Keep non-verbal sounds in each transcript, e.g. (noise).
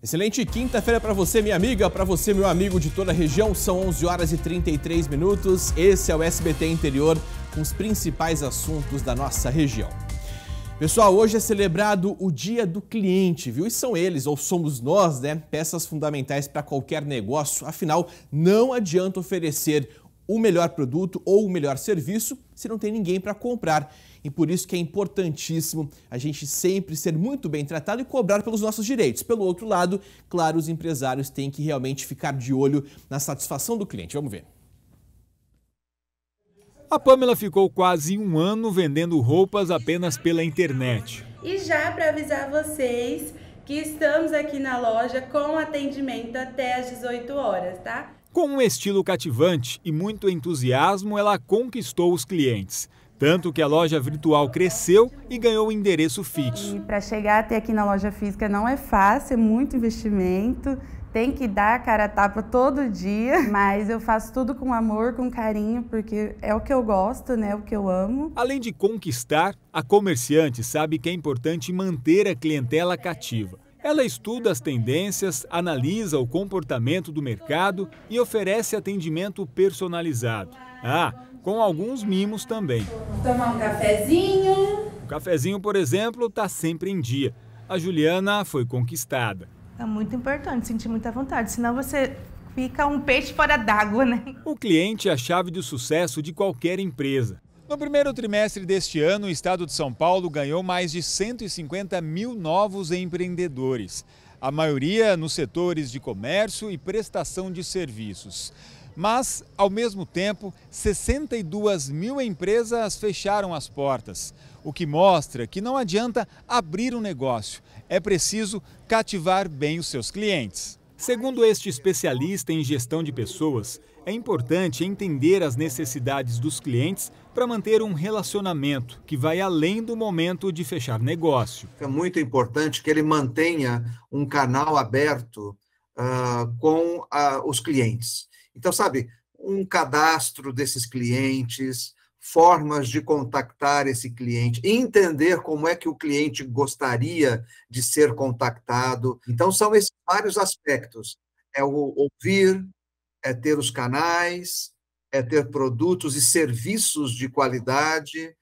Excelente quinta-feira para você, minha amiga, para você, meu amigo de toda a região. São 11 horas e 33 minutos. Esse é o SBT Interior com os principais assuntos da nossa região. Pessoal, hoje é celebrado o Dia do Cliente, viu? E são eles, ou somos nós, né? Peças fundamentais para qualquer negócio. Afinal, não adianta oferecer o melhor produto ou o melhor serviço se não tem ninguém para comprar. E por isso que é importantíssimo a gente sempre ser muito bem tratado e cobrar pelos nossos direitos. Pelo outro lado, claro, os empresários têm que realmente ficar de olho na satisfação do cliente. Vamos ver. A Pamela ficou quase um ano vendendo roupas apenas pela internet. E já para avisar vocês que estamos aqui na loja com atendimento até às 18 horas, tá? Com um estilo cativante e muito entusiasmo, ela conquistou os clientes. Tanto que a loja virtual cresceu e ganhou endereço fixo. E para chegar até aqui na loja física não é fácil, é muito investimento, tem que dar a cara a tapa todo dia, (laughs) mas eu faço tudo com amor, com carinho, porque é o que eu gosto, né? É o que eu amo. Além de conquistar, a comerciante sabe que é importante manter a clientela cativa. Ela estuda as tendências, analisa o comportamento do mercado e oferece atendimento personalizado. Ah, com alguns mimos também. tomar um cafezinho. O cafezinho, por exemplo, está sempre em dia. A Juliana foi conquistada. É muito importante sentir muita vontade, senão você fica um peixe fora d'água, né? O cliente é a chave do sucesso de qualquer empresa. No primeiro trimestre deste ano, o estado de São Paulo ganhou mais de 150 mil novos empreendedores, a maioria nos setores de comércio e prestação de serviços. Mas, ao mesmo tempo, 62 mil empresas fecharam as portas, o que mostra que não adianta abrir um negócio, é preciso cativar bem os seus clientes. Segundo este especialista em gestão de pessoas, é importante entender as necessidades dos clientes para manter um relacionamento que vai além do momento de fechar negócio. É muito importante que ele mantenha um canal aberto uh, com uh, os clientes. Então, sabe, um cadastro desses clientes, formas de contactar esse cliente, entender como é que o cliente gostaria de ser contactado. Então, são esses vários aspectos. É o ouvir, é ter os canais, é ter produtos e serviços de qualidade,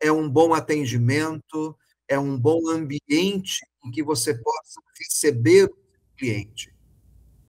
é um bom atendimento, é um bom ambiente em que você possa receber o cliente.